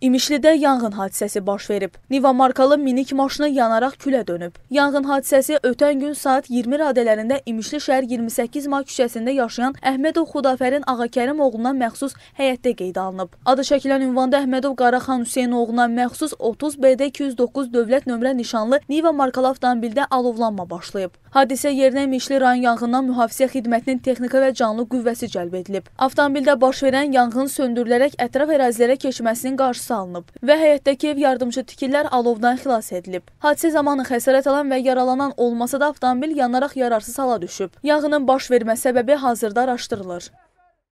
İmişlidə yanğın hadisəsi baş verib. Niva markalı minik maşını yanaraq külə dönüb. Yanğın hadisəsi ötən gün saat 20 radələrində İmişli şəhər 28 may küçəsində yaşayan Əhmədov Xudafərin Ağakərim oğluna məxsus həyətdə qeydə alınıb. Adı çəkilən ünvanda Əhmədov Qaraxan Hüseyn oğluna məxsus 30 BD 209 dövlət nömrə nişanlı Niva markalı avtomobildə alovlanma başlayıb. Hadisə yerinə İmişli rayon yanğından mühafizə xidmətinin texnika və canlı qüvvəsi cəlb edilib. Avtomobildə baş verən yanğın söndürülərək ətraf ərazilərə keçməsinin qarşısı salınıb və həyətdəki ev yardımçı tikillər alovdan xilas edilib. Hadisə zamanı xəsarət alan və yaralanan olmasa da avtomobil yanaraq yararsız hala düşüb. Yanğının baş vermə səbəbi hazırda araşdırılır.